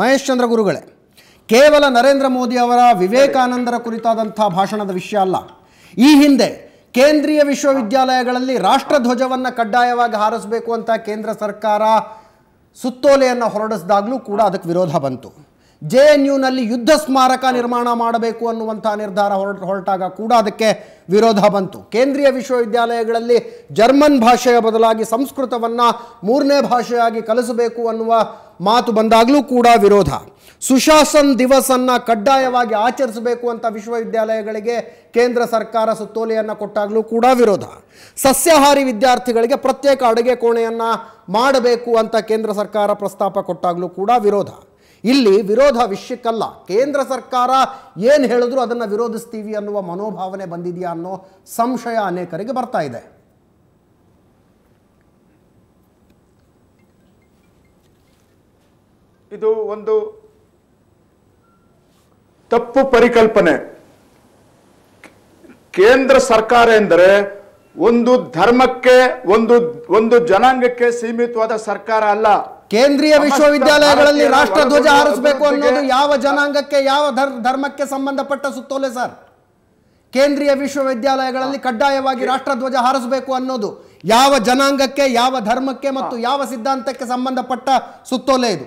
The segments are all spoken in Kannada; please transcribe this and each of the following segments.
ಮಹೇಶ್ ಚಂದ್ರ ಗುರುಗಳೇ ಕೇವಲ ನರೇಂದ್ರ ಮೋದಿ ಅವರ ವಿವೇಕಾನಂದರ ಕುರಿತಾದಂಥ ಭಾಷಣದ ವಿಷಯ ಅಲ್ಲ ಈ ಹಿಂದೆ ಕೇಂದ್ರೀಯ ವಿಶ್ವವಿದ್ಯಾಲಯಗಳಲ್ಲಿ ರಾಷ್ಟ್ರಧ್ವಜವನ್ನು ಕಡ್ಡಾಯವಾಗಿ ಹಾರಿಸಬೇಕು ಅಂತ ಕೇಂದ್ರ ಸರ್ಕಾರ ಸುತ್ತೋಲೆಯನ್ನು ಹೊರಡಿಸಿದಾಗಲೂ ಕೂಡ ಅದಕ್ಕೆ ವಿರೋಧ ಬಂತು ಜೆ ಎನ್ ಯುನಲ್ಲಿ ಯುದ್ಧ ಸ್ಮಾರಕ ನಿರ್ಮಾಣ ಮಾಡಬೇಕು ಅನ್ನುವಂತಹ ನಿರ್ಧಾರ ಹೊರಟು ಹೊರಟಾಗ ಕೂಡ ಅದಕ್ಕೆ ವಿರೋಧ ಬಂತು ಕೇಂದ್ರೀಯ ವಿಶ್ವವಿದ್ಯಾಲಯಗಳಲ್ಲಿ ಜರ್ಮನ್ ಭಾಷೆಯ ಬದಲಾಗಿ ಸಂಸ್ಕೃತವನ್ನು ಮೂರನೇ ಭಾಷೆಯಾಗಿ ಕಲಿಸಬೇಕು ಅನ್ನುವ ಮಾತು ಬಂದಾಗಲೂ ಕೂಡ ವಿರೋಧ ಸುಶಾಸನ್ ದಿವಸನ್ನು ಕಡ್ಡಾಯವಾಗಿ ಆಚರಿಸಬೇಕು ಅಂತ ವಿಶ್ವವಿದ್ಯಾಲಯಗಳಿಗೆ ಕೇಂದ್ರ ಸರ್ಕಾರ ಸುತ್ತೋಲೆಯನ್ನು ಕೊಟ್ಟಾಗಲೂ ಕೂಡ ವಿರೋಧ ಸಸ್ಯಾಹಾರಿ ವಿದ್ಯಾರ್ಥಿಗಳಿಗೆ ಪ್ರತ್ಯೇಕ ಅಡುಗೆ ಕೋಣೆಯನ್ನು ಮಾಡಬೇಕು ಅಂತ ಕೇಂದ್ರ ಸರ್ಕಾರ ಪ್ರಸ್ತಾಪ ಕೊಟ್ಟಾಗಲೂ ಕೂಡ ವಿರೋಧ ಇಲ್ಲಿ ವಿರೋಧ ವಿಷಯಕ್ಕಲ್ಲ ಕೇಂದ್ರ ಸರ್ಕಾರ ಏನು ಹೇಳಿದ್ರು ಅದನ್ನು ವಿರೋಧಿಸ್ತೀವಿ ಅನ್ನುವ ಮನೋಭಾವನೆ ಬಂದಿದೆಯಾ ಅನ್ನೋ ಸಂಶಯ ಅನೇಕರಿಗೆ ಬರ್ತಾ ಇದೆ ಇದು ಒಂದು ತಪ್ಪು ಪರಿಕಲ್ಪನೆ ಕೇಂದ್ರ ಸರ್ಕಾರ ಎಂದರೆ ಒಂದು ಧರ್ಮಕ್ಕೆ ಒಂದು ಒಂದು ಜನಾಂಗಕ್ಕೆ ಸೀಮಿತವಾದ ಸರ್ಕಾರ ಅಲ್ಲ ಕೇಂದ್ರೀಯ ವಿಶ್ವವಿದ್ಯಾಲಯಗಳಲ್ಲಿ ರಾಷ್ಟ್ರ ಧ್ವಜ ಹಾರಿಸಬೇಕು ಅನ್ನೋದು ಯಾವ ಜನಾಂಗಕ್ಕೆ ಯಾವ ಧರ್ಮಕ್ಕೆ ಸಂಬಂಧಪಟ್ಟ ಸುತ್ತೋಲೆ ಸರ್ ಕೇಂದ್ರೀಯ ವಿಶ್ವವಿದ್ಯಾಲಯಗಳಲ್ಲಿ ಕಡ್ಡಾಯವಾಗಿ ರಾಷ್ಟ್ರಧ್ವಜ ಹಾರಿಸಬೇಕು ಅನ್ನೋದು ಯಾವ ಜನಾಂಗಕ್ಕೆ ಯಾವ ಧರ್ಮಕ್ಕೆ ಮತ್ತು ಯಾವ ಸಿದ್ಧಾಂತಕ್ಕೆ ಸಂಬಂಧಪಟ್ಟ ಸುತ್ತೋಲೆ ಇದು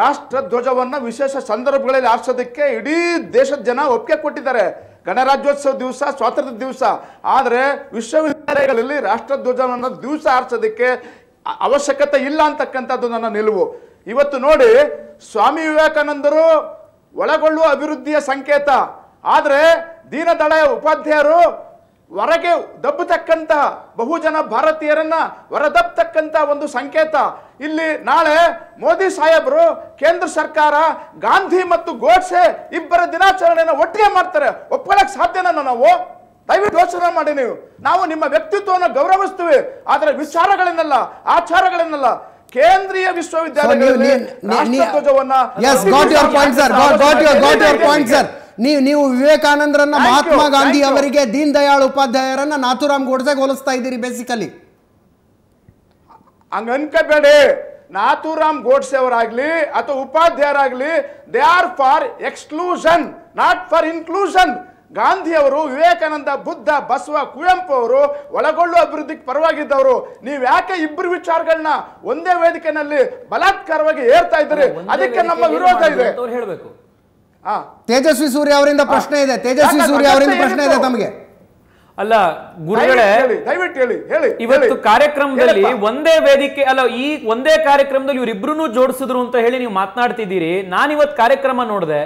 ರಾಷ್ಟ್ರ ಧ್ವಜವನ್ನ ವಿಶೇಷ ಸಂದರ್ಭಗಳಲ್ಲಿ ಹಾರಿಸೋದಕ್ಕೆ ಇಡೀ ದೇಶದ ಜನ ಒಪ್ಪಿಗೆ ಕೊಟ್ಟಿದ್ದಾರೆ ಗಣರಾಜ್ಯೋತ್ಸವ ದಿವಸ ಸ್ವಾತಂತ್ರ್ಯ ದಿವಸ ಆದರೆ ವಿಶ್ವವಿದ್ಯಾಲಯಗಳಲ್ಲಿ ರಾಷ್ಟ್ರಧ್ವಜವನ್ನು ದಿವಸ ಹಾರಿಸೋದಕ್ಕೆ ಅವಶ್ಯಕತೆ ಇಲ್ಲ ಅಂತಕ್ಕಂಥದ್ದು ನನ್ನ ನಿಲುವು ಇವತ್ತು ನೋಡಿ ಸ್ವಾಮಿ ವಿವೇಕಾನಂದರು ಒಳಗೊಳ್ಳುವ ಅಭಿವೃದ್ಧಿಯ ಸಂಕೇತ ಆದರೆ ದೀನದಳೆಯ ಉಪಾಧ್ಯಾಯರು ಹೊರಗೆ ದಬ್ಬತಕ್ಕಂತಹ ಬಹುಜನ ಭಾರತೀಯರನ್ನ ಹೊರದಬ್ಬತಕ್ಕಂಥ ಒಂದು ಸಂಕೇತ ಇಲ್ಲಿ ನಾಳೆ ಮೋದಿ ಸಾಹೇಬರು ಕೇಂದ್ರ ಸರ್ಕಾರ ಗಾಂಧಿ ಮತ್ತು ಗೋಡ್ಸೆ ಇಬ್ಬರ ದಿನಾಚರಣೆಯನ್ನು ಒಟ್ಟಿಗೆ ಮಾಡ್ತಾರೆ ಒಪ್ಪಳಕ್ಕೆ ಸಾಧ್ಯನಾ ನಾವು ದಯವಿಟ್ಟು ಯೋಚನೆ ಮಾಡಿ ನೀವು ನಾವು ನಿಮ್ಮ ವ್ಯಕ್ತಿತ್ವವನ್ನು ಗೌರವಿಸ್ತೀವಿ ಆದರೆ ವಿಚಾರಗಳನ್ನೆಲ್ಲ ಆಚಾರಗಳನ್ನೆಲ್ಲ ಕೇಂದ್ರೀಯ ವಿಶ್ವವಿದ್ಯಾಲಯ ನೀವು ನೀವು ವಿವೇಕಾನಂದರನ್ನ ಮಹಾತ್ಮ ಗಾಂಧಿ ಅವರಿಗೆ ದೀನ್ ದಯಾಳ್ ಉಪಾಧ್ಯಾಯರನ್ನ ನಾಥುರಾಮ್ ಗೋಡ್ಸೆ ಹೋಲಿಸ್ತಾ ಇದ್ದೀರಿ ಬೇಸಿಕಲಿ ಹಂಗ ಅನ್ಕೋಬೇಡಿ ನಾಥುರಾಮ್ ಗೋಡ್ಸೆ ಅವರಾಗ್ಲಿ ಅಥವಾ ಉಪಾಧ್ಯಾಯರಾಗ್ಲಿ they are for exclusion not for inclusion ಗಾಂಧಿಯವರು ವಿವೇಕಾನಂದ ಬುದ್ಧ ಬಸವ ಕುವೆಂಪು ಅವರು ಒಳಗೊಳ್ಳುವ ಅಭಿವೃದ್ಧಿಗೆ ಪರವಾಗಿದ್ದವರು ನೀವು ಯಾಕೆ ಇಬ್ಬರು ವಿಚಾರಗಳನ್ನ ಒಂದೇ ವೇದಿಕೆನಲ್ಲಿ ಬಲಾತ್ಕಾರವಾಗಿ ಏರ್ತಾ ಇದ್ದಾರೆ ಅದಕ್ಕೆ ನಮ್ಮ ವಿರೋಧ ಇದೆ ಹೇಳಬೇಕು ತೇಜಸ್ವಿ ಸೂರ್ಯ ಅವರಿಂದ ಪ್ರಶ್ನೆ ಇದೆ ತೇಜಸ್ವಿ ಸೂರ್ಯ ಅವರಿಂದ ಪ್ರಶ್ನೆ ಇದೆ ತಮಗೆ ಅಲ್ಲ ಗುರುಗಳೇ ದಯವಿಟ್ಟು ಹೇಳಿ ಹೇಳಿ ಇವತ್ತು ಕಾರ್ಯಕ್ರಮದಲ್ಲಿ ಒಂದೇ ವೇದಿಕೆ ಅಲ್ಲ ಈ ಒಂದೇ ಕಾರ್ಯಕ್ರಮದಲ್ಲಿ ಇವರಿಬ್ರು ಜೋಡಿಸಿದ್ರು ಅಂತ ಹೇಳಿ ನೀವು ಮಾತನಾಡ್ತಿದ್ದೀರಿ ನಾನಿವತ್ತು ಕಾರ್ಯಕ್ರಮ ನೋಡಿದೆ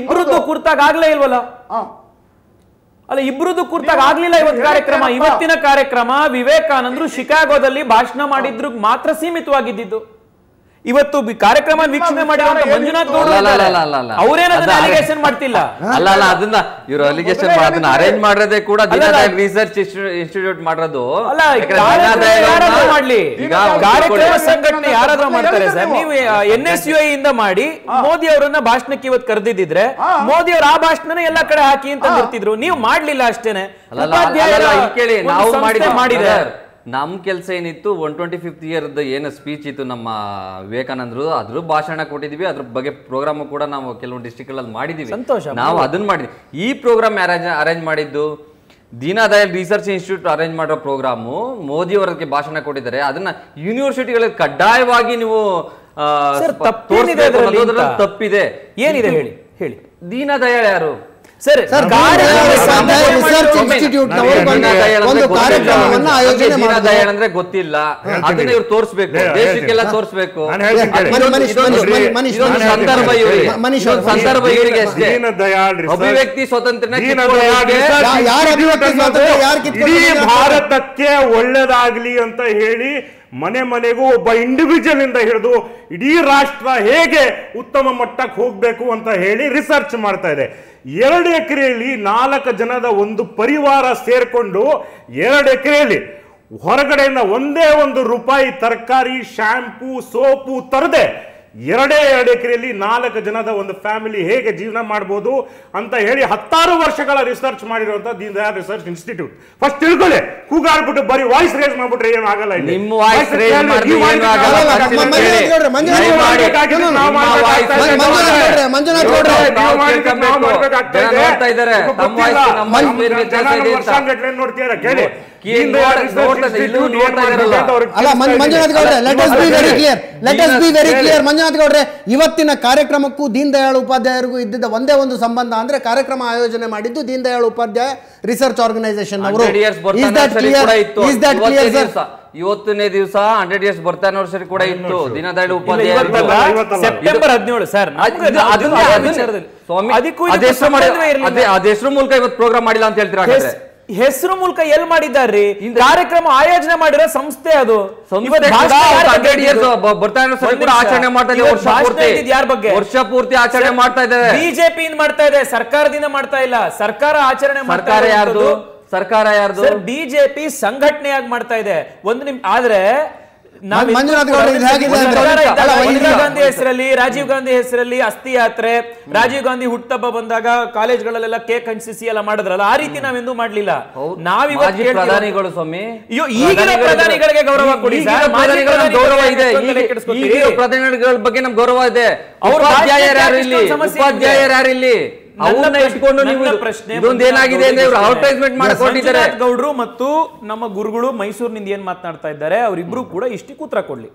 ಇಬ್ರದ್ದು ಕುರ್ತಾಗ ಆಗ್ಲೇ ಇಲ್ವಲ್ಲ ಅಲ್ಲ ಇಬ್ಬರದ್ದು ಕುರ್ತಾಗ ಆಗ್ಲಿಲ್ಲ ಇವತ್ತು ಕಾರ್ಯಕ್ರಮ ಇವತ್ತಿನ ಕಾರ್ಯಕ್ರಮ ವಿವೇಕಾನಂದರು ಶಿಕಾಗೋದಲ್ಲಿ ಭಾಷಣ ಮಾಡಿದ್ರು ಮಾತ್ರ ಸೀಮಿತವಾಗಿದ್ದು ಇವತ್ತು ಕಾರ್ಯಕ್ರಮ ವೀಕ್ಷಣೆ ಮಾಡಿರುವಂತ ಮಂಜುನಾಥ್ ಗೌಡ ಅವ್ರೇನದನ್ನ ಅಲಿಗೇಷನ್ ಮಾಡ್ತಿಲ್ಲ ಅಲ್ಲ ಅಲ್ಲ ಅದನ್ನ ಇವರು ಅಲಿಗೇಷನ್ ಅದನ್ನ ಅರೇಂಜ್ ಮಾಡಿರೋದೇ ಕೂಡ ರಿಸರ್ಚ್ ಇನ್ಸ್ಟಿಟ್ಯೂಟ್ ಮಾಡೋದು ಮಾಡ್ಲಿ ಕಾರ್ಯಕ್ರಮ ಸಂಘಟನೆ ಯಾರಾದ್ರೂ ಮಾಡ್ತಾರೆ ಸರ್ ನೀವು ಎನ್ ಎಸ್ ಯು ಐ ಇಂದ ಮಾಡಿ ಮೋದಿ ಅವರನ್ನ ಭಾಷಣಕ್ಕೆ ಇವತ್ತು ಕರೆದಿದ್ರೆ ಮೋದಿ ಅವ್ರ ಆ ಭಾಷಣನ ಎಲ್ಲಾ ಕಡೆ ಹಾಕಿ ಅಂತ ಬರ್ತಿದ್ರು ನೀವು ಮಾಡ್ಲಿಲ್ಲ ಅಷ್ಟೇನೆ ಕೇಳಿ ನಾವು ಮಾಡಿದೆ ನಮ್ಮ ಕೆಲಸ ಏನಿತ್ತು ಒನ್ ಟ್ವೆಂಟಿ ಫಿಫ್ತ್ ಇಯರ್ದು ಏನು ಸ್ಪೀಚ್ ಇತ್ತು ನಮ್ಮ ವಿವೇಕಾನಂದರು ಅದ್ರ ಭಾಷಣ ಕೊಟ್ಟಿದ್ವಿ ಅದ್ರ ಬಗ್ಗೆ ಪ್ರೋಗ್ರಾಮ್ ಕೂಡ ನಾವು ಕೆಲವೊಂದು ಡಿಸ್ಟಿಕ್ಗಳಲ್ಲಿ ಮಾಡಿದ್ದೀವಿ ಸಂತೋಷ ನಾವು ಅದನ್ನ ಮಾಡಿದ್ವಿ ಈ ಪ್ರೋಗ್ರಾಮ್ ಅರೇಂಜ್ ಅರೇಂಜ್ ಮಾಡಿದ್ದು ದೀನದಯಾಳ್ ರಿಸರ್ಚ್ ಇನ್ಸ್ಟಿಟ್ಯೂಟ್ ಅರೇಂಜ್ ಮಾಡಿರೋ ಪ್ರೋಗ್ರಾಮು ಮೋದಿಯವರಿಗೆ ಭಾಷಣ ಕೊಟ್ಟಿದ್ದಾರೆ ಅದನ್ನ ಯೂನಿವರ್ಸಿಟಿಗಳಲ್ಲಿ ಕಡ್ಡಾಯವಾಗಿ ನೀವು ತಪ್ಪಿದೆ ಏನಿದೆ ಹೇಳಿ ಹೇಳಿ ದೀನದಯಾಳ್ ಯಾರು ಸರಿ ರಿಸರ್ಚ್ ಇನ್ಸ್ಟಿಟ್ಯೂಟ್ ಒಂದು ಕಾರ್ಯಕ್ರಮವನ್ನ ಆಯೋಜನೆ ಅಂದ್ರೆ ಗೊತ್ತಿಲ್ಲ ಅದನ್ನ ಇವ್ರು ತೋರಿಸಬೇಕು ದೇಶಕ್ಕೆಲ್ಲ ತೋರಿಸಬೇಕು ಸಂದರ್ಭ ಇವರಿಗೆ ಮನುಷ್ಯ ಸಂದರ್ಭ ಇವರಿಗೆ ಅಷ್ಟೇ ಅಭಿವ್ಯಕ್ತಿ ಸ್ವಾತಂತ್ರ್ಯ ಅಭಿವ್ಯಕ್ತಿ ಸ್ವಾತಂತ್ರ್ಯ ಯಾರು ಭಾರತಕ್ಕೆ ಒಳ್ಳೇದಾಗ್ಲಿ ಅಂತ ಹೇಳಿ ಮನೆ ಮನೆಗೂ ಒಬ್ಬ ಇಂಡಿವಿಜುವಲ್ ಇಂದ ಹಿಡಿದು ಇಡೀ ರಾಷ್ಟ್ರ ಹೇಗೆ ಉತ್ತಮ ಮಟ್ಟಕ್ಕೆ ಹೋಗಬೇಕು ಅಂತ ಹೇಳಿ ರಿಸರ್ಚ್ ಮಾಡ್ತಾ ಇದೆ ಎರಡು ಎಕರೆಯಲ್ಲಿ ನಾಲ್ಕು ಜನದ ಒಂದು ಪರಿವಾರ ಸೇರಿಕೊಂಡು ಎರಡು ಎಕರೆಯಲ್ಲಿ ಹೊರಗಡೆಯಿಂದ ಒಂದೇ ಒಂದು ರೂಪಾಯಿ ತರಕಾರಿ ಶ್ಯಾಂಪೂ ಸೋಪು ತರದೆ ಎರಡೇ ಎರಡು ಎಕರೆಯಲ್ಲಿ ನಾಲ್ಕು ಜನದ ಒಂದು ಫ್ಯಾಮಿಲಿ ಹೇಗೆ ಜೀವನ ಮಾಡ್ಬೋದು ಅಂತ ಹೇಳಿ ಹತ್ತಾರು ವರ್ಷಗಳ ರಿಸರ್ಚ್ ಮಾಡಿರುವಂತಹ Deen Dayal research institute first ತಿಳ್ಕೊಳ್ಳಿ ಕೂಗಾಡ್ಬಿಟ್ಟು ಬರೀ ವಾಯ್ಸ್ ರೇಸ್ ಮಾಡ್ಬಿಟ್ರೆ ಏನು ಆಗಲ್ಲ ನಿಮ್ಮ ವಾಯ್ಸ್ ರೇಸ್ ಕೇಳಿ ಮಂಜುನಾಥ್ ಗೌಡ್ರೆ let be very clear let be very clear Manjunath ಗೌಡ್ರೆ ಇವತ್ತಿನ ಕಾರ್ಯಕ್ರಮಕ್ಕೂ ದೀನ್ ದಯಾಳ್ ಉಪಾಧ್ಯಾಯರಿಗೂ ಇದ್ದಿದ್ದ ಒಂದೇ ಒಂದು ಸಂಬಂಧ ಅಂದ್ರೆ ಕಾರ್ಯಕ್ರಮ ಆಯೋಜನೆ ಮಾಡಿದ್ದು ದೀನ್ ದಯಾಳ್ ಉಪಾಧ್ಯಾಯ ರಿಸರ್ಚ್ ಆರ್ಗನೈಸೇಷನ್ ಅವರು ಇವತ್ತನೇ ದಿವಸ ಹಂಡ್ರೆಡ್ ಇಯರ್ಸ್ ಬರ್ತಾ ಸರಿ ಕೂಡ ಇತ್ತು ದಿನದಳಿ ಉಪಾಧ್ಯಾಯ ಸೆಪ್ಟೆಂಬರ್ ಹದಿನೇಳು ಸರ್ ಅದೆಷ್ಟು ಮೂಲಕ ಇವತ್ತು ಪ್ರೋಗ್ರಾಮ್ ಮಾಡಿಲ್ಲ ಅಂತ ಹೇಳ್ತೀರಾ ಹೆಸರು ಮೂಲಕ ಎಲ್ ಮಾಡಿದ್ದಾರೆ ಕಾರ್ಯಕ್ರಮ ಆಯೋಜನೆ ಮಾಡಿರೋ ಸಂಸ್ಥೆ ಅದು ಯಾರ ಬಗ್ಗೆ ವರ್ಷ ಪೂರ್ತಿ ಆಚರಣೆ ಮಾಡ್ತಾ ಇದೆ ಬಿಜೆಪಿ ಮಾಡ್ತಾ ಇದೆ ಸರ್ಕಾರದಿಂದ ಮಾಡ್ತಾ ಇಲ್ಲ ಸರ್ಕಾರ ಆಚರಣೆ ಮಾಡ್ತಾರೆ ಯಾರ್ದು ಸರ್ಕಾರ ಯಾರ್ದು ಬಿಜೆಪಿ ಸಂಘಟನೆಯಾಗಿ ಮಾಡ್ತಾ ಇದೆ ಒಂದು ನಿಮ್ ಆದ್ರೆ ಗಾಂಧಿ ಹೆಸರಲ್ಲಿ ರಾಜೀವ್ ಗಾಂಧಿ ಹೆಸರಲ್ಲಿ ಅಸ್ಥಿ ಯಾತ್ರೆ ರಾಜೀವ್ ಗಾಂಧಿ ಹುಟ್ಟಬ್ಬ ಬಂದಾಗ ಕಾಲೇಜ್ಗಳಲ್ಲೆಲ್ಲ ಕೇಕ್ ಹಂಚಿಸಿ ಎಲ್ಲ ಮಾಡಿದ್ರಲ್ಲ ಆ ರೀತಿ ನಾವೆಂದು ಮಾಡ್ಲಿಲ್ಲ ನಾವಿವತ್ತು ಪ್ರಧಾನಿಗಳು ಸ್ವಾಮಿ ಈಗಿನ ಪ್ರಧಾನಿಗಳಿಗೆ ಗೌರವ ಕೊಡಿ ಗೌರವ ಇದೆ ಪ್ರಧಾನಿಗಳ ಬಗ್ಗೆ ನಮ್ ಗೌರವ ಇದೆ ಅವ್ರ ಉಪಾಧ್ಯಾಯರು ಇಲ್ಲಿ ಅವನ್ನ ಗೌಡ್ರು ಮತ್ತು ನಮ್ಮ ಗುರುಗಳು ಮೈಸೂರಿನಿಂದ ಏನ್ ಮಾತನಾಡ್ತಾ ಇದ್ದಾರೆ ಅವರಿಬ್ರು ಕೂಡ ಇಷ್ಟಕ್ಕೆ ಉತ್ತರ ಕೊಡ್ಲಿ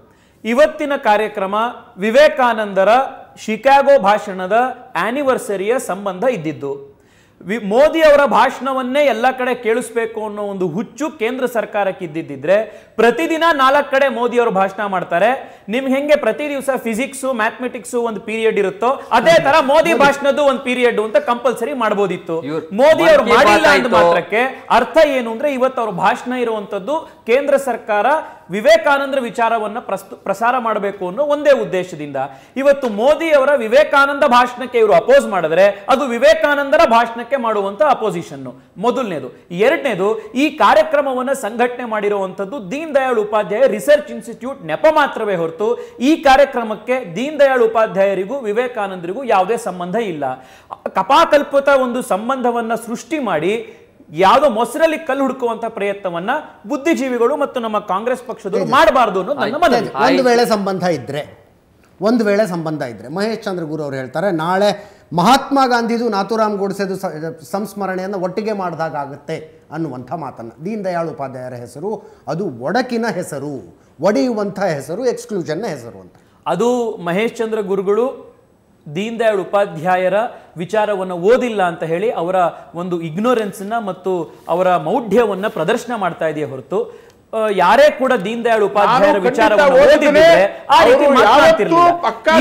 ಇವತ್ತಿನ ಕಾರ್ಯಕ್ರಮ ವಿವೇಕಾನಂದರ ಶಿಕಾಗೋ ಭಾಷಣದ ಆನಿವರ್ಸರಿಯ ಸಂಬಂಧ ಇದ್ದಿದ್ದು ವಿ ಮೋದಿ ಅವರ ಭಾಷಣವನ್ನೇ ಎಲ್ಲ ಕಡೆ ಕೇಳಿಸ್ಬೇಕು ಅನ್ನೋ ಒಂದು ಹುಚ್ಚು ಕೇಂದ್ರ ಸರ್ಕಾರಕ್ಕೆ ಇದ್ದಿದ್ದಿದ್ರೆ ಪ್ರತಿದಿನ ನಾಲ್ಕು ಕಡೆ ಮೋದಿ ಅವರು ಭಾಷಣ ಮಾಡ್ತಾರೆ ನಿಮ್ಗೆ ಹೆಂಗೆ ಪ್ರತಿ ದಿವಸ ಫಿಸಿಕ್ಸ್ ಮ್ಯಾಥಮೆಟಿಕ್ಸು ಒಂದು ಪೀರಿಯಡ್ ಇರುತ್ತೋ ಅದೇ ತರ ಮೋದಿ ಭಾಷಣದ್ದು ಒಂದು ಪೀರಿಯಡ್ ಅಂತ ಕಂಪಲ್ಸರಿ ಮಾಡಬಹುದಿತ್ತು ಮೋದಿ ಅವರು ಮಾಡಿಲ್ಲ ಅಂತ ಮಾತ್ರಕ್ಕೆ ಅರ್ಥ ಏನು ಅಂದ್ರೆ ಇವತ್ತು ಅವ್ರ ಭಾಷಣ ಇರುವಂತದ್ದು ಕೇಂದ್ರ ಸರ್ಕಾರ ವಿವೇಕಾನಂದರ ವಿಚಾರವನ್ನ ಪ್ರಸ್ತು ಪ್ರಸಾರ ಮಾಡಬೇಕು ಅನ್ನೋ ಒಂದೇ ಉದ್ದೇಶದಿಂದ ಇವತ್ತು ಮೋದಿ ಅವರ ವಿವೇಕಾನಂದ ಭಾಷಣಕ್ಕೆ ಇವರು ಅಪೋಸ್ ಮಾಡಿದ್ರೆ ಅದು ವಿವೇಕಾನಂದರ ಭಾಷಣಕ್ಕೆ ಮಾಡುವಂತ ಮಾಡುವಂಥ ಅಪೋಸಿಷನ್ನು ಮೊದಲನೇದು ಎರಡನೇದು ಈ ಕಾರ್ಯಕ್ರಮವನ್ನು ಸಂಘಟನೆ ಮಾಡಿರುವಂಥದ್ದು ದೀನ್ ದಯಾಳ್ ಉಪಾಧ್ಯಾಯ ರಿಸರ್ಚ್ ಇನ್ಸ್ಟಿಟ್ಯೂಟ್ ನೆಪ ಮಾತ್ರವೇ ಹೊರತು ಈ ಕಾರ್ಯಕ್ರಮಕ್ಕೆ ದೀನ್ ದಯಾಳ್ ಉಪಾಧ್ಯಾಯರಿಗೂ ವಿವೇಕಾನಂದರಿಗೂ ಯಾವುದೇ ಸಂಬಂಧ ಇಲ್ಲ ಕಪಾಕಲ್ಪತ ಒಂದು ಸಂಬಂಧವನ್ನು ಸೃಷ್ಟಿ ಮಾಡಿ ಯಾವುದೋ ಮೊಸರಲ್ಲಿ ಕಲ್ಲು ಹುಡುಕುವಂತ ಪ್ರಯತ್ನವನ್ನ ಬುದ್ಧಿಜೀವಿಗಳು ಮತ್ತು ನಮ್ಮ ಕಾಂಗ್ರೆಸ್ ಪಕ್ಷದವರು ಮಾಡಬಾರದು ಅನ್ನೋದು ಒಂದು ವೇಳೆ ಸಂಬಂಧ ಇದ್ರೆ ಒಂದು ವೇಳೆ ಸಂಬಂಧ ಇದ್ರೆ ಮಹೇಶ್ ಚಂದ್ರ ಗುರು ಅವರು ಹೇಳ್ತಾರೆ ನಾಳೆ ಮಹಾತ್ಮ ಗಾಂಧೀಜು ನಾಥುರಾಮ್ ಗೋಡ್ಸೆದು ಸಂಸ್ಮರಣೆಯನ್ನು ಒಟ್ಟಿಗೆ ಮಾಡಿದಾಗುತ್ತೆ ಅನ್ನುವಂಥ ಮಾತನ್ನು ದೀನ್ ದಯಾಳ್ ಉಪಾಧ್ಯಾಯರ ಹೆಸರು ಅದು ಒಡಕಿನ ಹೆಸರು ಒಡೆಯುವಂಥ ಹೆಸರು ಎಕ್ಸ್ಕ್ಲೂಷನ್ನ ಹೆಸರು ಅಂತ ಅದು ಮಹೇಶ್ ಚಂದ್ರ ಗುರುಗಳು ದೀನ್ ದಯಾಳ್ ಉಪಾಧ್ಯಾಯರ ವಿಚಾರವನ್ನು ಓದಿಲ್ಲ ಅಂತ ಹೇಳಿ ಅವರ ಒಂದು ಇಗ್ನೋರೆನ್ಸನ್ನು ಮತ್ತು ಅವರ ಮೌಢ್ಯವನ್ನು ಪ್ರದರ್ಶನ ಮಾಡ್ತಾ ಇದೆಯೇ ಹೊರತು ಯಾರೇ ಕೂಡ ದೀನ್ ದಯಾಳ್ ಉಪಾಧ್ಯಾಯರ ವಿಚಾರವನ್ನು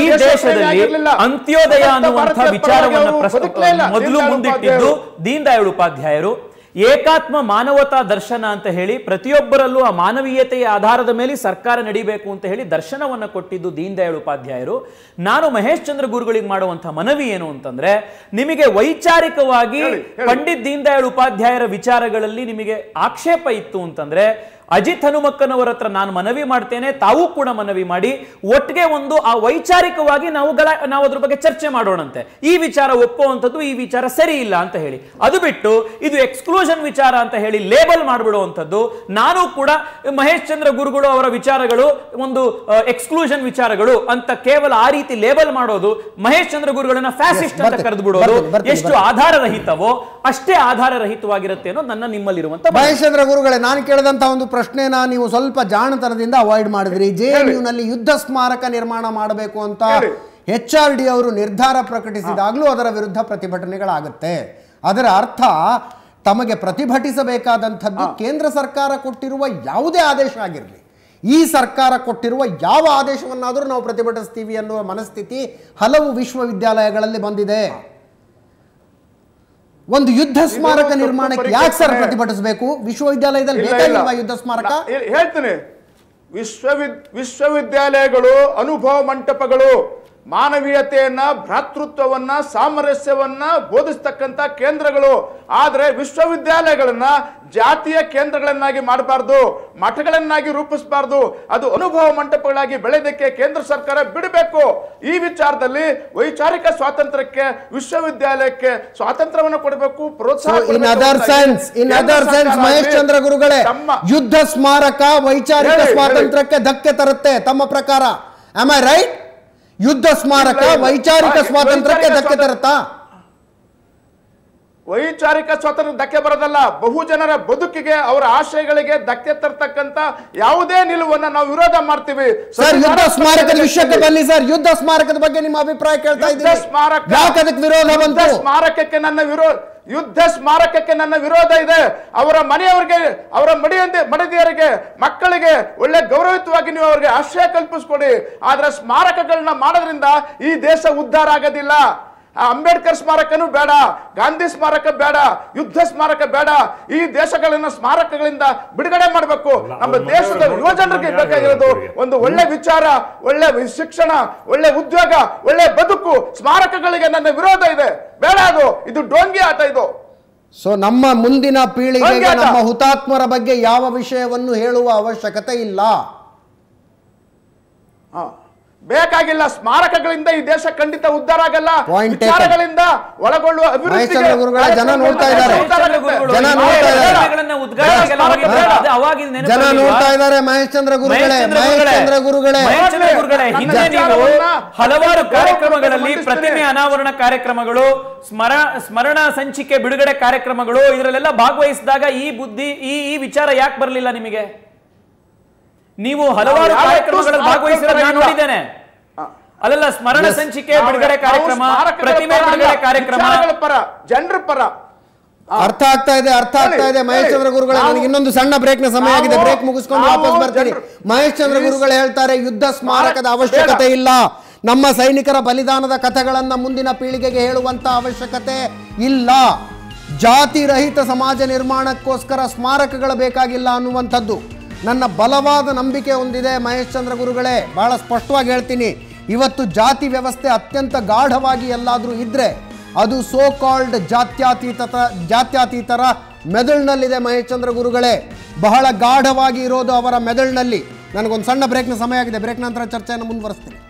ಈ ದೇಶದಲ್ಲಿ ಅಂತ್ಯೋದಯ ಅನ್ನುವಂತಹ ವಿಚಾರವನ್ನ ಮೊದಲು ಮುಂದಿಟ್ಟಿದ್ದು ದೀನ್ ದಯಾಳ್ ಉಪಾಧ್ಯಾಯರು ಏಕಾತ್ಮ ಮಾನವತಾ ದರ್ಶನ ಅಂತ ಹೇಳಿ ಪ್ರತಿಯೊಬ್ಬರಲ್ಲೂ ಆ ಮಾನವೀಯತೆಯ ಆಧಾರದ ಮೇಲೆ ಸರ್ಕಾರ ನಡಿಬೇಕು ಅಂತ ಹೇಳಿ ದರ್ಶನವನ್ನು ಕೊಟ್ಟಿದ್ದು ದೀನ್ ದಯಾಳ್ ಉಪಾಧ್ಯಾಯರು ನಾನು ಮಹೇಶ್ ಚಂದ್ರ ಗುರುಗಳಿಗೆ ಮಾಡುವಂತಹ ಮನವಿ ಏನು ಅಂತಂದ್ರೆ ನಿಮಗೆ ವೈಚಾರಿಕವಾಗಿ ಪಂಡಿತ್ ದೀನ್ ದಯಾಳ್ ಉಪಾಧ್ಯಾಯರ ವಿಚಾರಗಳಲ್ಲಿ ನಿಮಗೆ ಆಕ್ಷೇಪ ಇತ್ತು ಅಂತಂದ್ರೆ ಅಜಿತ್ ಹನುಮಕ್ಕನವರ ಹತ್ರ ನಾನು ಮನವಿ ಮಾಡ್ತೇನೆ ತಾವು ಕೂಡ ಮನವಿ ಮಾಡಿ ಒಟ್ಟಿಗೆ ಒಂದು ಆ ವೈಚಾರಿಕವಾಗಿ ನಾವು ಗಲ ನಾವು ಅದ್ರ ಬಗ್ಗೆ ಚರ್ಚೆ ಮಾಡೋಣಂತೆ ಈ ವಿಚಾರ ಒಪ್ಪುವಂಥದ್ದು ಈ ವಿಚಾರ ಸರಿ ಇಲ್ಲ ಅಂತ ಹೇಳಿ ಅದು ಬಿಟ್ಟು ಇದು ಎಕ್ಸ್ಕ್ಲೂಷನ್ ವಿಚಾರ ಅಂತ ಹೇಳಿ ಲೇಬಲ್ ಮಾಡಿಬಿಡುವಂಥದ್ದು ನಾನು ಕೂಡ ಮಹೇಶ್ ಚಂದ್ರ ಗುರುಗಳು ಅವರ ವಿಚಾರಗಳು ಒಂದು ಎಕ್ಸ್ಕ್ಲೂಷನ್ ವಿಚಾರಗಳು ಅಂತ ಕೇವಲ ಆ ರೀತಿ ಲೇಬಲ್ ಮಾಡೋದು ಮಹೇಶ್ ಚಂದ್ರ ಗುರುಗಳನ್ನ ಫ್ಯಾಸಿಸ್ಟ್ ಅಂತ ಕರೆದು ಬಿಡೋದು ಎಷ್ಟು ಆಧಾರರಹಿತವೋ ಅಷ್ಟೇ ರಹಿತವಾಗಿರುತ್ತೆ ಅನ್ನೋ ನನ್ನ ನಿಮ್ಮಲ್ಲಿರುವಂತ ಮಹೇಶ್ ಚಂದ್ರ ಗುರುಗಳೇ ನಾನು ಕೇಳಿದಂತ ಒಂದು ಪ್ರಶ್ನೆ ಪ್ರಶ್ನೆನ ನೀವು ಸ್ವಲ್ಪ ಜಾಣತನದಿಂದ ಅವಾಯ್ಡ್ ಮಾಡಿದ್ರಿ ಜೆ ನಲ್ಲಿ ಯುದ್ಧ ಸ್ಮಾರಕ ನಿರ್ಮಾಣ ಮಾಡಬೇಕು ಅಂತ ಎಚ್ ಆರ್ ಡಿ ಅವರು ನಿರ್ಧಾರ ಪ್ರಕಟಿಸಿದಾಗಲೂ ಅದರ ವಿರುದ್ಧ ಪ್ರತಿಭಟನೆಗಳಾಗುತ್ತೆ ಅದರ ಅರ್ಥ ತಮಗೆ ಪ್ರತಿಭಟಿಸಬೇಕಾದಂಥದ್ದು ಕೇಂದ್ರ ಸರ್ಕಾರ ಕೊಟ್ಟಿರುವ ಯಾವುದೇ ಆದೇಶ ಆಗಿರಲಿ ಈ ಸರ್ಕಾರ ಕೊಟ್ಟಿರುವ ಯಾವ ಆದೇಶವನ್ನಾದರೂ ನಾವು ಪ್ರತಿಭಟಿಸ್ತೀವಿ ಅನ್ನುವ ಮನಸ್ಥಿತಿ ಹಲವು ವಿಶ್ವವಿದ್ಯಾಲಯಗಳಲ್ಲಿ ಬಂದಿದೆ ಒಂದು ಯುದ್ಧ ಸ್ಮಾರಕ ನಿರ್ಮಾಣಕ್ಕೆ ಯಾಕೆ ಸರ್ ಪ್ರತಿಭಟಿಸಬೇಕು ವಿಶ್ವವಿದ್ಯಾಲಯದಲ್ಲಿ ಬೇಕಾಗಿರುವ ಯುದ್ಧ ಸ್ಮಾರಕ ಹೇಳ್ತೇನೆ ವಿಶ್ವವಿದ್ ವಿಶ್ವವಿದ್ಯಾಲಯಗಳು ಅನುಭವ ಮಂಟಪಗಳು ಮಾನವೀಯತೆಯನ್ನ ಭ್ರಾತೃತ್ವವನ್ನ ಸಾಮರಸ್ಯವನ್ನ ಬೋಧಿಸ್ತಕ್ಕಂಥ ಕೇಂದ್ರಗಳು ಆದರೆ ವಿಶ್ವವಿದ್ಯಾಲಯಗಳನ್ನ ಜಾತಿಯ ಕೇಂದ್ರಗಳನ್ನಾಗಿ ಮಾಡಬಾರ್ದು ಮಠಗಳನ್ನಾಗಿ ರೂಪಿಸಬಾರ್ದು ಅದು ಅನುಭವ ಮಂಟಪಗಳಾಗಿ ಬೆಳೆದಕ್ಕೆ ಕೇಂದ್ರ ಸರ್ಕಾರ ಬಿಡಬೇಕು ಈ ವಿಚಾರದಲ್ಲಿ ವೈಚಾರಿಕ ಸ್ವಾತಂತ್ರ್ಯಕ್ಕೆ ವಿಶ್ವವಿದ್ಯಾಲಯಕ್ಕೆ ಸ್ವಾತಂತ್ರ್ಯವನ್ನು ಕೊಡಬೇಕು ಪ್ರೋತ್ಸಾಹ ಗುರುಗಳೇ ಯುದ್ಧ ಸ್ಮಾರಕ ವೈಚಾರಿಕ ಸ್ವಾತಂತ್ರ್ಯಕ್ಕೆ ಧಕ್ಕೆ ತರುತ್ತೆ ತಮ್ಮ ಪ್ರಕಾರ ಐ ರೈಟ್ ಯುದ್ಧ ಸ್ಮಾರಕ ವೈಚಾರಿಕ ಸ್ವಾತಂತ್ರ್ಯಕ್ಕೆ ಧಕ್ಕೆ ತರುತ್ತಾ ವೈಚಾರಿಕ ಸ್ವಾತಂತ್ರ್ಯ ಧಕ್ಕೆ ಬರೋದಲ್ಲ ಬಹುಜನರ ಬದುಕಿಗೆ ಅವರ ಆಶಯಗಳಿಗೆ ಧಕ್ಕೆ ತರತಕ್ಕಂತ ಯಾವುದೇ ನಿಲುವನ್ನ ನಾವು ವಿರೋಧ ಮಾಡ್ತೀವಿ ಸರ್ ಯುದ್ಧ ಸ್ಮಾರಕದ ವಿಷಯಕ್ಕೆ ಬನ್ನಿ ಸರ್ ಯುದ್ಧ ಸ್ಮಾರಕದ ಬಗ್ಗೆ ನಿಮ್ಮ ಅಭಿಪ್ರಾಯ ಕೇಳ್ತಾ ಇದ್ದೀನಿ ಸ್ಮಾರಕ ವಿರೋಧ ಸ್ಮಾರಕಕ್ಕೆ ನನ್ನ ವಿರೋಧ ಯುದ್ಧ ಸ್ಮಾರಕಕ್ಕೆ ನನ್ನ ವಿರೋಧ ಇದೆ ಅವರ ಮನೆಯವರಿಗೆ ಅವರ ಮಡಿಯ ಮಡದಿಯರಿಗೆ ಮಕ್ಕಳಿಗೆ ಒಳ್ಳೆ ಗೌರವಿತವಾಗಿ ನೀವು ಅವರಿಗೆ ಆಶ್ರಯ ಕಲ್ಪಿಸ್ಕೊಡಿ ಆದರೆ ಸ್ಮಾರಕಗಳನ್ನ ಮಾಡೋದ್ರಿಂದ ಈ ದೇಶ ಉದ್ಧಾರ ಆಗೋದಿಲ್ಲ ಆ ಅಂಬೇಡ್ಕರ್ ಸ್ಮಾರಕನೂ ಬೇಡ ಗಾಂಧಿ ಸ್ಮಾರಕ ಬೇಡ ಯುದ್ಧ ಸ್ಮಾರಕ ಬೇಡ ಈ ದೇಶಗಳನ್ನ ಸ್ಮಾರಕಗಳಿಂದ ಬಿಡುಗಡೆ ಮಾಡಬೇಕು ನಮ್ಮ ದೇಶದ ಯುವ ಜನರಿಗೆ ಬೇಕಾಗಿರೋದು ಒಂದು ಒಳ್ಳೆ ವಿಚಾರ ಒಳ್ಳೆ ಶಿಕ್ಷಣ ಒಳ್ಳೆ ಉದ್ಯೋಗ ಒಳ್ಳೆ ಬದುಕು ಸ್ಮಾರಕಗಳಿಗೆ ನನ್ನ ವಿರೋಧ ಇದೆ ಬೇಡ ಅದು ಇದು ಡೋಂಗಿ ಆಟ ಇದು ಸೊ ನಮ್ಮ ಮುಂದಿನ ಪೀಳಿಗೆಗೆ ನಮ್ಮ ಹುತಾತ್ಮರ ಬಗ್ಗೆ ಯಾವ ವಿಷಯವನ್ನು ಹೇಳುವ ಅವಶ್ಯಕತೆ ಇಲ್ಲ ಬೇಕಾಗಿಲ್ಲ ಸ್ಮಾರಕಗಳಿಂದ ಈ ದೇಶ ಖಂಡಿತ ಉದ್ಧಾರ ಆಗಲ್ಲ ವಿಚಾರಗಳಿಂದ ಒಳಗೊಳ್ಳುವ ಮಹೇಶ್ ಚಂದ್ರ ಗುರುಗಳೇ ಮಹೇಶ್ ಚಂದ್ರ ಗುರುಗಳೇ ಹಲವಾರು ಕಾರ್ಯಕ್ರಮಗಳಲ್ಲಿ ಪ್ರತಿಮೆ ಅನಾವರಣ ಕಾರ್ಯಕ್ರಮಗಳು ಸ್ಮರ ಸ್ಮರಣ ಸಂಚಿಕೆ ಬಿಡುಗಡೆ ಕಾರ್ಯಕ್ರಮಗಳು ಇದರಲ್ಲೆಲ್ಲ ಭಾಗವಹಿಸಿದಾಗ ಈ ಬುದ್ಧಿ ಈ ವಿಚಾರ ಯಾಕೆ ಬರಲಿಲ್ಲ ನಿಮಗೆ ನೀವು ಹಲವಾರು ಕಾರ್ಯಕ್ರಮಗಳಲ್ಲಿ ಭಾಗವಹಿಸಿರೋದು ನಾನು ನೋಡಿದ್ದೇನೆ ಅಲ್ಲಲ್ಲ ಸ್ಮರಣ ಸಂಚಿಕೆ ಬಿಡುಗಡೆ ಕಾರ್ಯಕ್ರಮ ಪ್ರತಿಮೆ ಬಿಡುಗಡೆ ಕಾರ್ಯಕ್ರಮ ಪರ ಜನರ ಪರ ಅರ್ಥ ಆಗ್ತಾ ಇದೆ ಅರ್ಥ ಆಗ್ತಾ ಇದೆ ಮಹೇಶ್ ಚಂದ್ರ ಗುರುಗಳ ನನಗೆ ಇನ್ನೊಂದು ಸಣ್ಣ ಬ್ರೇಕ್ ನ ಸಮಯ ಆಗಿದೆ ಬ್ರೇಕ್ ಮುಗಿಸ್ಕೊಂಡು ವಾಪಸ್ ಬರ್ತೀನಿ ಮಹೇಶ್ ಚಂದ್ರ ಗುರುಗಳು ಹೇಳ್ತಾರೆ ಯುದ್ಧ ಸ್ಮಾರಕದ ಅವಶ್ಯಕತೆ ಇಲ್ಲ ನಮ್ಮ ಸೈನಿಕರ ಬಲಿದಾನದ ಕಥೆಗಳನ್ನ ಮುಂದಿನ ಪೀಳಿಗೆಗೆ ಹೇಳುವಂತ ಅವಶ್ಯಕತೆ ಇಲ್ಲ ಜಾತಿ ರಹಿತ ಸಮಾಜ ನಿರ್ಮಾಣಕ್ಕೋಸ್ಕರ ಸ್ಮಾರಕಗಳು ಬೇಕಾಗಿಲ್ಲ ಅನ್ನುವಂಥದ್ದು ನನ್ನ ಬಲವಾದ ನಂಬಿಕೆ ಹೊಂದಿದೆ ಮಹೇಶ್ ಚಂದ್ರ ಗುರುಗಳೇ ಬಹಳ ಸ್ಪಷ್ಟವಾಗಿ ಹೇಳ್ತೀನಿ ಇವತ್ತು ಜಾತಿ ವ್ಯವಸ್ಥೆ ಅತ್ಯಂತ ಗಾಢವಾಗಿ ಎಲ್ಲಾದರೂ ಇದ್ದರೆ ಅದು ಸೋ ಕಾಲ್ಡ್ ಜಾತ್ಯಾತೀತ ಜಾತ್ಯಾತೀತರ ಮೆದುಳಿನಲ್ಲಿದೆ ಮಹೇಶ್ ಚಂದ್ರ ಗುರುಗಳೇ ಬಹಳ ಗಾಢವಾಗಿ ಇರೋದು ಅವರ ಮೆದುಳಿನಲ್ಲಿ ನನಗೊಂದು ಸಣ್ಣ ಬ್ರೇಕ್ನ ಸಮಯ ಆಗಿದೆ ಬ್ರೇಕ್ ನಂತರ ಚರ್ಚೆಯನ್ನು ಮುಂದುವರೆಸ್ತೀನಿ